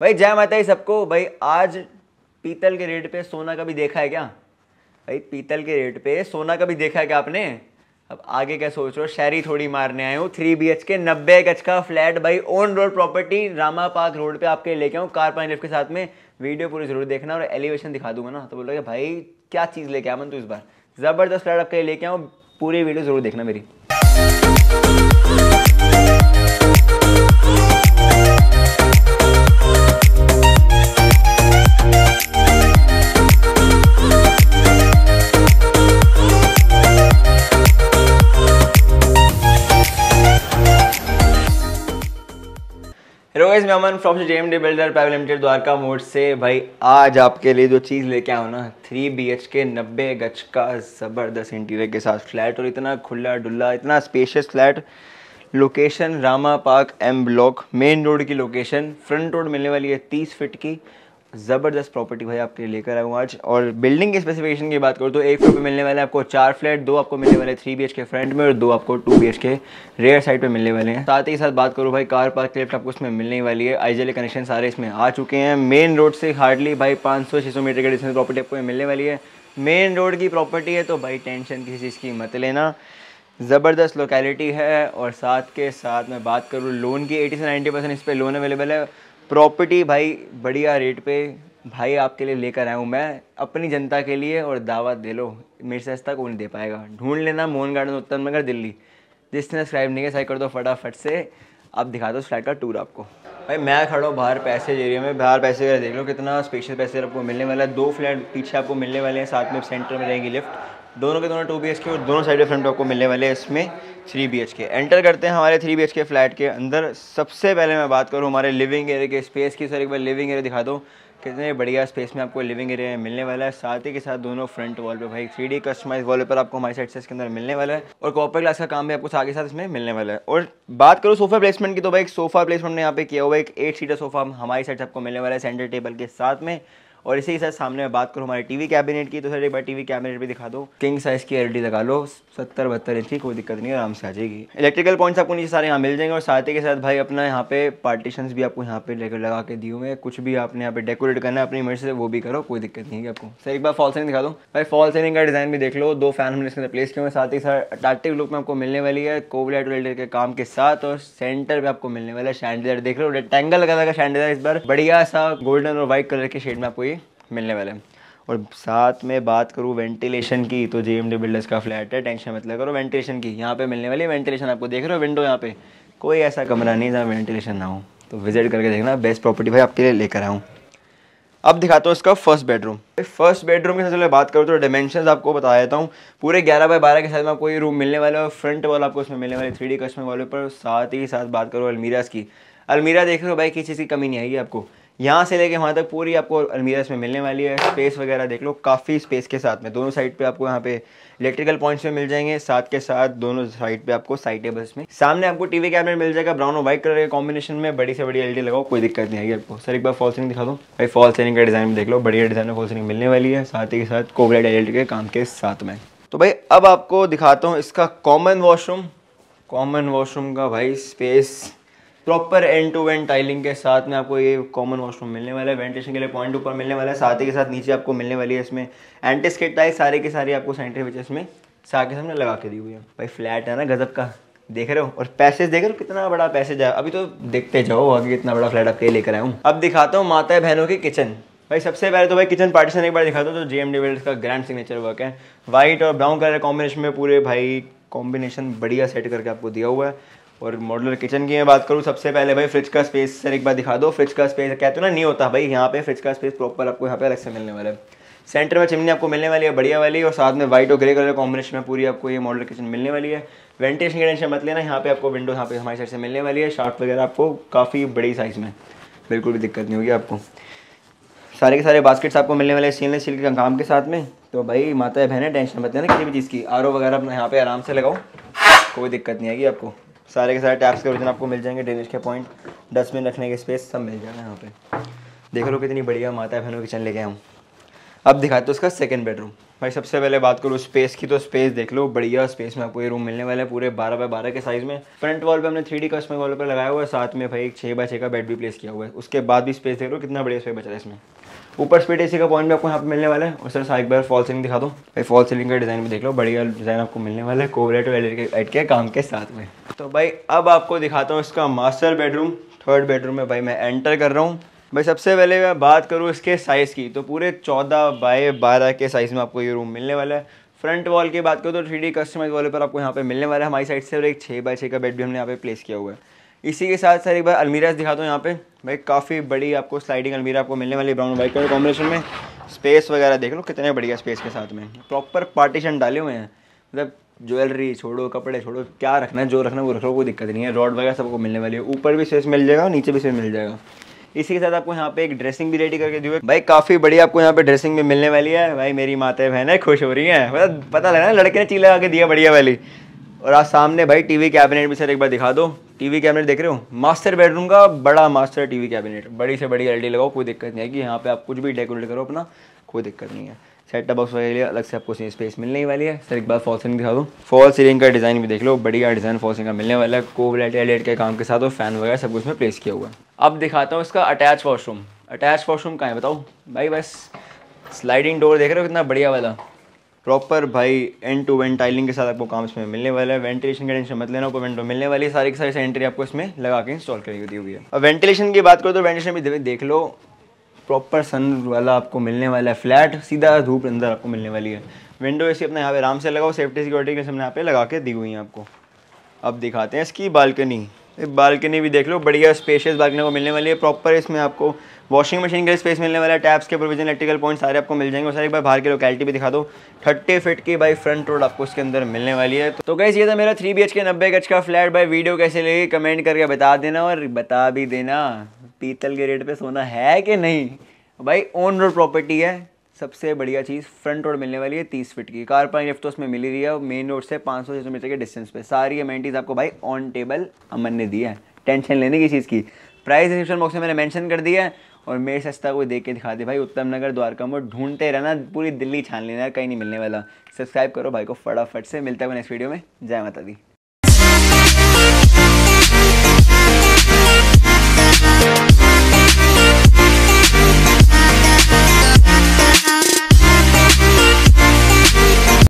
भाई जय माता ही सबको भाई आज पीतल के रेट पे सोना कभी देखा है क्या भाई पीतल के रेट पे सोना कभी देखा है क्या आपने अब आगे क्या सोच रहे हो शहरी थोड़ी मारने आए हूँ थ्री बी एच के नब्बे गज का फ्लैट भाई on road property Rama park road पे आपके लेके आऊँ कार पाइन लिफ्ट के साथ में वीडियो पूरी जरूर देखना और एलिवेशन दिखा दूंगा ना तो बोलोगे भाई क्या चीज़ लेके आया मन तू इस बार ज़बरदस्त फ्लैट आपके लेके आऊँ पूरी वीडियो जरूर देखना मेरी हेलो गाइस मैं Aman from J M D builder private limited Dwarka Mor से भाई आज आपके लिए जो चीज़ लेके आया हूँ ना थ्री बी एच के नब्बे गज का ज़बरदस्त इंटीरियर के साथ फ्लैट और इतना खुला डुल्ला इतना spacious flat location Rama park M block main road की लोकेशन फ्रंट रोड मिलने वाली है तीस फिट की ज़बरदस्त प्रॉपर्टी भाई आपके लिए लेकर आया हूँ आज और बिल्डिंग के स्पेसिफिकेशन की बात करूँ तो एक फ्लोर पे मिलने वाले आपको चार फ्लैट दो आपको मिलने वाले थ्री बी के फ्रंट में और दो आपको two B K rear side पे मिलने वाले हैं साथ ही साथ बात करूँ भाई कार पार्क लिफ्ट आपको इसमें मिलने वाली है आइजली कनेक्शन सारे इसमें आ चुके हैं मेन रोड से हार्डली भाई पाँच सौ छः सौ मीटर के डिस्टेंस प्रॉपर्टी आपको मिलने वाली है मेन रोड की प्रॉपर्टी है तो भाई टेंशन किसी चीज़ की मत लेना ज़बरदस्त लोकेलिटी है और साथ के साथ मैं बात करूँ लोन की एटी से नाइन्टी परसेंट इस पर लोन अवेलेबल है प्रॉपर्टी भाई बढ़िया रेट पे भाई आपके लिए लेकर आया हूँ मैं अपनी जनता के लिए और दावा दे लो मेरे से ऐसा कौन दे पाएगा ढूंढ लेना मोहन गार्डन उत्तर नगर दिल्ली जिसने सब्सक्राइब नहीं किया सही कर दो फटाफट से आप दिखा दो फ्लैट का टूर आपको भाई मैं खड़ा हूँ बाहर पैसे एरिया में बाहर पैसे वगैरह देख लो कितना स्पेशल पैसे आपको मिलने वाला है दो फ्लैट पीछे आपको मिलने वाले हैं साथ में सेंटर में रहेंगी लिफ्ट दोनों के दोनों टू बी के और दोनों साइड फ्रंट आपको मिलने वाले हैं इसमें three B H K enter करते हैं हमारे three B H K flat के अंदर सबसे पहले मैं बात करूँ हमारे लिविंग एरिया के स्पेस की सर एक बार लिविंग एरिया दिखा दूँ कितने बढ़िया स्पेस में आपको लिविंग एरिया मिलने वाला है साथ ही के साथ दोनों फ्रंट वॉल पे भाई थ्री डी कस्टमाइज वॉल पर आपको हमारे साइड से इसके अंदर मिलने वाला है और कॉपर ग्लास का काम भी आपको साथ ही साथ इसमें मिलने वाला है और बात करो सोफा प्लेसमेंट की तो भाई एक सोफा प्लेसमेंट ने यहाँ पे किया हुआ एक एट सीटर सोफा हमारी साइड से आपको मिलने वाला है सेंटर टेबल के साथ में और इसी के साथ सामने मैं बात करूँ हमारे टीवी कैबिनेट की तो सर एक बार टीवी कैबिनेट भी दिखा दो किंग साइज़ की एल लगा लो सत्तर बहत्तर इंच की कोई दिक्कत नहीं आराम से आ जाएगी इलेक्ट्रिकल पॉइंट्स आपको नीचे सारे यहाँ मिल जाएंगे और साथ ही के साथ भाई अपना यहाँ पे पार्टीशन भी आपको यहाँ पे लेकर लगा के दिए हुए कुछ भी आपने यहाँ पे डेकोरेट करना है अपनी मर्जी से वो भी करो कोई दिक्कत नहीं है आपको सर एक बार फॉल सीलिंग दिखा दो भाई फॉल सीलिंग का डिज़ाइन भी देख लो दो फैन हमने अंदर प्लेस किए हुए साथ ही साथ अट्रैक्टिव लुक में आपको मिलने वाली है कोवलाइट वेल्डर के काम के साथ और सेंटर में आपको मिलने वाला है शैंडलर देख लो रेक्टेंगल लगा था शैंडलर इस बार बढ़िया सा गोल्डन और व्हाइट कलर के शेड में आपको ये मिलने वाले हैं और साथ में बात करूँ वेंटिलेशन की तो जे एम डी बिल्डर्स का फ्लैट है टेंशन मतलब करो वेंटिलेशन की यहाँ पे मिलने वाली वेंटिलेशन आपको देख रहे हो विंडो यहाँ पे कोई ऐसा कमरा नहीं जहाँ वेंटिलेशन ना हो तो विजिट करके देखना बेस्ट प्रॉपर्टी भाई आपके लिए लेकर आऊँ अब दिखाता हूँ इसका फर्स्ट बेडरूम फर्स्ट बेडरूम के साथ चलो बात करूँ तो डिमेंशन आपको बता देता हूँ पूरे ग्यारह बाय बारह के साथ में आपको ये रूम मिलने वाला है फ्रंट वॉल आपको इसमें मिलने वाले थ्री डी कस्टमर वाले पर साथ ही साथ बात करूँ अलमीराज की अलमीरा देख रहे हो भाई किसी चीज़ की कमी नहीं आएगी आपको यहाँ से लेके वहाँ तक पूरी आपको अलमीरा इसमें मिलने वाली है स्पेस वगैरह देख लो काफ़ी स्पेस के साथ में दोनों साइड पे आपको यहाँ पे इलेक्ट्रिकल पॉइंट्स में मिल जाएंगे साथ के साथ दोनों साइड पे आपको साइड टेबल्स में सामने आपको टीवी कैबिनेट मिल जाएगा ब्राउन और व्हाइट कलर के कॉम्बिनेशन में बड़ी से बड़ी एल लगाओ कोई दिक्कत नहीं आएगी आपको सर एक बार फॉल सीलिंग दिखा दो भाई फॉल सीलिंग का डिज़ाइन देख लो बढ़िया डिज़ाइन में फॉल सीलिंग मिलने वाली है साथ ही साथ कोवलेट एल के काम के साथ में तो भाई अब आपको दिखाता हूँ इसका कॉमन वॉशरूम कॉमन वॉशरूम का भाई space proper end to end tiling के साथ में आपको ये कॉमन वॉशरूम मिलने वाला है वेंटिलेशन के लिए पॉइंट ऊपर मिलने वाला है साथ ही के साथ नीचे आपको मिलने वाली है इसमें एंटीस्केट टाइल सारे के सारे आपको सैनिटरी में सारे के सामने लगा के दी हुई है भाई फ्लैट है ना गजब का देख रहे हो और पैसेज देख रहे हो कितना बड़ा पैसेज है अभी तो देखते जाओ आगे इतना बड़ा फ्लैट आपके लेकर आया हूँ अब दिखाता हूँ माता बहनों की किचन भाई सबसे पहले तो भाई किचन पार्टीशन एक बार दिखाता हूँ तो जे एम डिवेल्स का ग्रैंड सिग्नेचर वर्क है वाइट और ब्राउन कलर कॉम्बिनेशन में पूरे भाई कॉम्बिनेशन बढ़िया सेट करके आपको दिया हुआ है और मॉडलर किचन की मैं बात करूँ सबसे पहले भाई फ्रिज का स्पेस सर एक बार दिखा दो फ्रिज का स्पेस कहते हो ना नहीं होता भाई यहाँ पे फ्रिज का स्पेस प्रॉपर आपको यहाँ पे अलग से मिलने वाला है सेंटर में चिमनी आपको मिलने वाली है बढ़िया वाली और साथ में व्हाइट और ग्रे कलर कॉम्बिनेशन में पूरी आपको ये मॉडल किचन मिलने वाली है वेंटिलेशन की टेंशन मत लेना यहाँ पे आपको विंडो यहाँ पे हमारी साइड से मिलने वाली है शार्ट वगैरह आपको काफ़ी बड़ी साइज़ में बिल्कुल भी दिक्कत नहीं होगी आपको सारे के सारे बास्केट्स आपको मिलने वाले सीलने सील के काम के साथ में तो भाई माता है है टेंशन मत लेना किसी भी चीज़ की आर वगैरह अपना यहाँ पे आराम से लगाओ कोई दिक्कत नहीं आएगी आपको सारे के सारे टैप्स के ओरिजिन आपको मिल जाएंगे ड्रेनेज के पॉइंट डस्टबिन रखने के स्पेस सब मिल जाएगा यहाँ पे देख लो कितनी बढ़िया माता बहनों किचन लेके आऊँ अब दिखाते हैं उसका सेकंड बेडरूम भाई सबसे पहले बात करूँ स्पेस की तो स्पेस देख लो बढ़िया स्पेस में आपको ये रूम मिलने वाले पूरे बारह बाय बारह के साइज़ में फ्रंट वॉल पे हमने थ्री डी कस्टमर वॉल पर लगाया हुआ है साथ में भाई एक छः बाय छः का बेड भी प्लेस किया हुआ है उसके बाद भी स्पेस देख लो कितना बढ़िया स्पेस बचा है इसमें ऊपर स्पीड एसी का पॉइंट भी आपको यहाँ पे मिलने वाला है और सर साइक बार फॉल सीलिंग दिखा दो भाई फॉल सीलिंग का डिज़ाइन भी देख लो बढ़िया डिज़ाइन आपको मिलने वाला है कोवरेट एड के काम के साथ में तो भाई अब आपको दिखाता हूँ इसका मास्टर बेडरूम थर्ड बेडरूम में भाई मैं एंटर कर रहा हूँ भाई सबसे पहले मैं बात करूँ इसके साइज़ की तो पूरे चौदह बाय बारह के साइज़ में आपको ये रूम मिलने वाला है फ्रंट वॉल की बात करूँ तो थ्री डी कस्टमाइज वॉल पर आपको यहाँ पे मिलने वाला है हमारी साइड से और एक छः बाय छः का बेड भी हमने यहाँ पे प्लेस किया हुआ है इसी के साथ सर एक बार अलमीराज दिखा दो यहाँ पे भाई काफ़ी बड़ी आपको स्लाइडिंग अलमीरा आपको मिलने वाली ब्राउन वाइट कलर कॉम्बिनेशन में स्पेस वगैरह देख लो कितने बढ़िया स्पेस के साथ में प्रॉपर पार्टीशन डाले हुए हैं मतलब ज्वेलरी छोड़ो कपड़े छोड़ो क्या रखना है जो रखना है वो रख लो कोई दिक्कत नहीं है रॉड वगैरह सबको मिलने वाली है ऊपर भी स्पेस मिल जाएगा और नीचे भी स्पेस मिल जाएगा इसी के साथ आपको यहाँ पे एक ड्रेसिंग भी रेडी करके दी हुई भाई काफ़ी बड़ी आपको यहाँ पे ड्रेसिंग भी मिलने वाली है भाई मेरी माता बहनें खुश हो रही हैं मतलब पता लगा लड़के ने चीला लगा के दिया बढ़िया वाली और आज सामने भाई टीवी कैबिनेट भी सर एक बार दिखा दो टीवी कैबिनेट देख रहे हो मास्टर बेडरूम का बड़ा मास्टर टीवी कैबिनेट बड़ी से बड़ी एलईडी लगाओ कोई दिक्कत नहीं है कि यहाँ पे आप कुछ भी डेकोरेट करो अपना कोई दिक्कत नहीं है सेट बॉक्स वगैरह लिए अलग से आपको उसमें स्पेस मिलने वाली है सर एक बार फॉल सीलिंग दिखा दो फॉल सीलिंग का डिज़ाइन भी देख लो बढ़िया डिज़ाइन फॉल सीलिंग का मिलने वाला है कोवलेट एलेट e के काम के साथ और फैन वगैरह सब कुछ में प्लेस किया हुआ है अब दिखाता हूँ इसका अटैच वॉशरूम अटैच वॉशरूम कहाँ है बताओ भाई बस स्लाइडिंग डोर देख रहे हो कितना बढ़िया वाला प्रॉपर भाई एंड टू वेंट टाइलिंग के साथ आपको काम इसमें मिलने वाला है वेंटिलेशन का टेंशन मत लेना आपको विंडो मिलने वाली है सारी की सारी एंट्री आपको इसमें लगा के इंस्टॉल करी दी हुई है अब वेंटिलेशन की बात करो तो वेंटिलेशन भी देख लो प्रॉपर सन वाला आपको मिलने वाला है फ्लैट सीधा धूप अंदर आपको मिलने वाली है विंडो ऐसी अपने यहाँ पे आराम से लगाओ सेफ्टी सिक्योरिटी के सामने यहाँ पे लगा के दी हुई है आपको अब दिखाते हैं इसकी बालकनी बालकनी भी देख लो बढ़िया स्पेशियस बालकनी को मिलने वाली है प्रॉपर इसमें आपको वॉशिंग मशीन के लिए स्पेस मिलने वाला है टैप्स के प्रोविजन इलेक्ट्रिकल पॉइंट सारे आपको मिल जाएंगे और सारे एक बार बाहर की लोकेलिटी भी दिखा दो थर्टी फिट की बाई फ्रंट रोड आपको उसके अंदर मिलने वाली है तो कैसे ये था मेरा थ्री बी एच के नब्बे गज का फ्लैट बाई वीडियो कैसे लगी कमेंट करके बता देना और बता भी देना पीतल के रेट पर सोना है कि नहीं भाई ओन रोड प्रॉपर्टी है सबसे बढ़िया चीज़ फ्रंट रोड मिलने वाली है तीस फिट की कार पार्किंग लिफ्ट तो उसमें मिली रही है मेन रोड से पाँच सौ छः सौ मीटर के डिस्टेंस पे सारी अमेंटीज आपको भाई ऑन टेबल अमन ने दी है टेंशन लेने की चीज़ की प्राइस डिस्क्रिप्शन बॉक्स में मैंने मैंशन कर दिया है और मेरे सस्ता कोई देख के दिखा दे भाई उत्तम नगर द्वारका मोड़ ढूंढते रहना पूरी दिल्ली छान लेना कहीं नहीं मिलने वाला सब्सक्राइब करो भाई को फटाफट से मिलता है नेक्स्ट वीडियो में जय माता दी